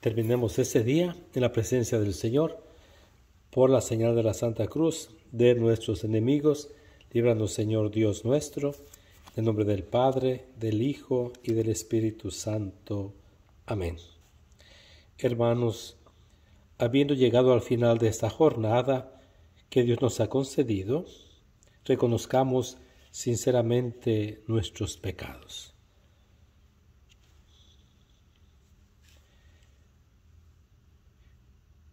Terminemos este día en la presencia del Señor por la señal de la Santa Cruz de nuestros enemigos. Líbranos, Señor Dios nuestro, en nombre del Padre, del Hijo y del Espíritu Santo. Amén. Hermanos, habiendo llegado al final de esta jornada que Dios nos ha concedido, reconozcamos sinceramente nuestros pecados.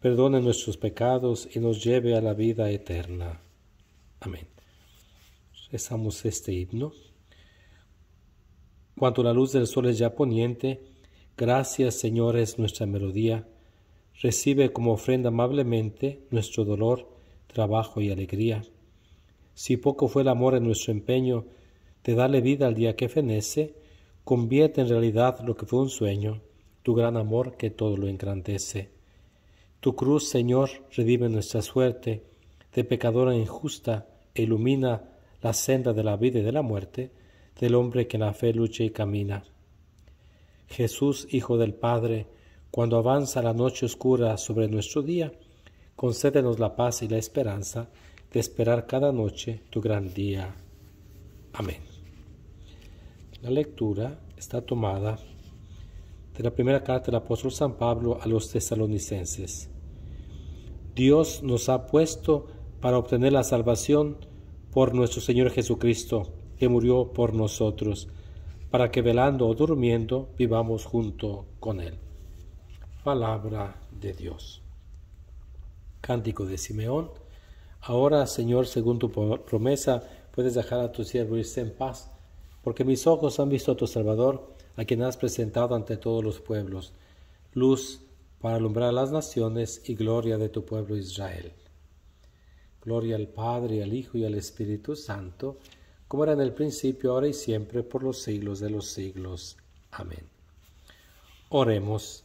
perdone nuestros pecados y nos lleve a la vida eterna. Amén. Rezamos este himno. Cuando la luz del sol es ya poniente, gracias Señor es nuestra melodía. Recibe como ofrenda amablemente nuestro dolor, trabajo y alegría. Si poco fue el amor en nuestro empeño de darle vida al día que fenece, convierte en realidad lo que fue un sueño, tu gran amor que todo lo engrandece. Tu cruz, Señor, redime nuestra suerte de pecadora injusta e ilumina la senda de la vida y de la muerte del hombre que en la fe lucha y camina. Jesús, Hijo del Padre, cuando avanza la noche oscura sobre nuestro día, concédenos la paz y la esperanza de esperar cada noche tu gran día. Amén. La lectura está tomada de la primera carta del apóstol San Pablo a los tesalonicenses. Dios nos ha puesto para obtener la salvación por nuestro Señor Jesucristo, que murió por nosotros, para que velando o durmiendo vivamos junto con Él. Palabra de Dios. Cántico de Simeón. Ahora, Señor, según tu promesa, puedes dejar a tu siervo irse en paz, porque mis ojos han visto a tu Salvador, a quien has presentado ante todos los pueblos, luz para alumbrar las naciones y gloria de tu pueblo Israel. Gloria al Padre, al Hijo y al Espíritu Santo, como era en el principio, ahora y siempre, por los siglos de los siglos. Amén. Oremos.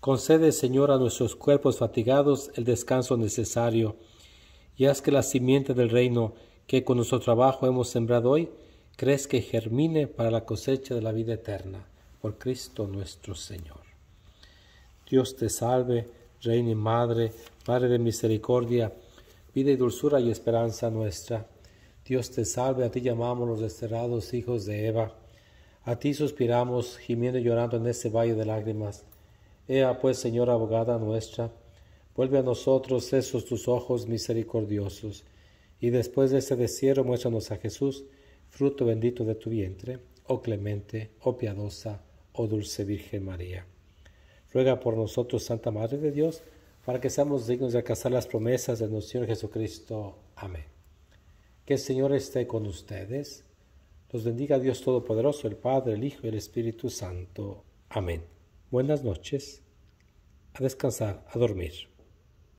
Concede, Señor, a nuestros cuerpos fatigados el descanso necesario, y haz que la simiente del reino que con nuestro trabajo hemos sembrado hoy crees que germine para la cosecha de la vida eterna, por Cristo nuestro Señor. Dios te salve, Reina y Madre, Madre de misericordia, vida y dulzura y esperanza nuestra. Dios te salve, a ti llamamos los desterrados hijos de Eva. A ti suspiramos, gimiendo y llorando en este valle de lágrimas. Ea pues, Señora abogada nuestra, vuelve a nosotros esos tus ojos misericordiosos, y después de este desierto muéstranos a Jesús, fruto bendito de tu vientre, oh clemente, oh piadosa, oh dulce Virgen María. Ruega por nosotros, Santa Madre de Dios, para que seamos dignos de alcanzar las promesas de nuestro Señor Jesucristo. Amén. Que el Señor esté con ustedes. Los bendiga Dios Todopoderoso, el Padre, el Hijo y el Espíritu Santo. Amén. Buenas noches. A descansar, a dormir.